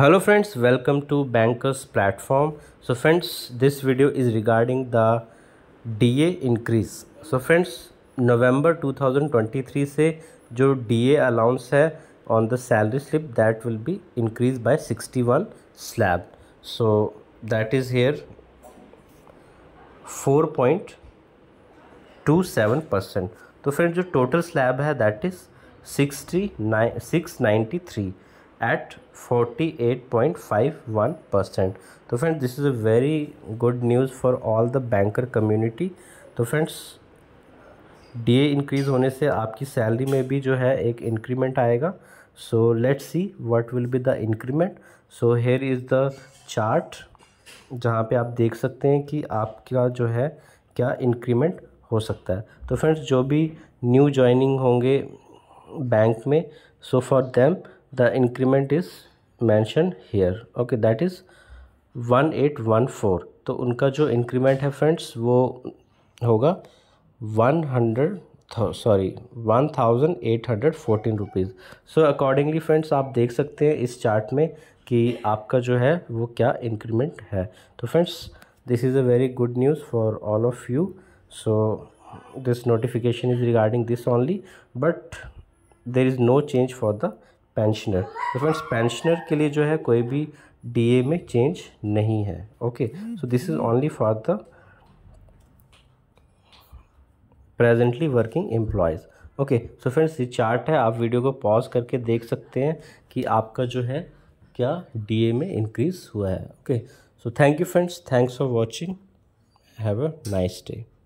hello friends welcome to bankers platform so friends this video is regarding the DA increase so friends नवंबर 2023 से जो DA allowance है on the salary slip that will be increase by 61 slab so that is here 4.27 percent तो friends जो total slab है that is sixty nine six ninety three at 48.51 percent तो friends this is a very good news for all the banker community तो friends D increase होने से आपकी salary में भी जो है एक इंक्रीमेंट आएगा so let's see what will be the increment so here is the chart जहाँ पे आप देख सकते हैं कि आपका जो है क्या इंक्रीमेंट हो सकता है तो फ्रेंड्स जो भी न्यू जॉइनिंग होंगे बैंक में so for them the increment is mentioned here okay that is 1814 तो उनका जो इंक्रीमेंट है फ्रेंड्स वो होगा one hundred sorry one thousand eight hundred fourteen rupees so accordingly friends आप देख सकते हैं इस चार्ट में कि आपका जो है वो क्या इंक्रीमेंट है तो friends this is a very good news for all of you so this notification is regarding this only but there is no change for the pensioner तो फ्रेंड्स पेंशनर के लिए जो है कोई भी डीए में चेंज नहीं है okay so this is only for the presently working employees okay so friends ये चार्ट है आप वीडियो को पॉज करके देख सकते हैं कि आपका जो है क्या डीए में इंक्रीज़ हुआ है okay so thank you friends thanks for watching have a nice day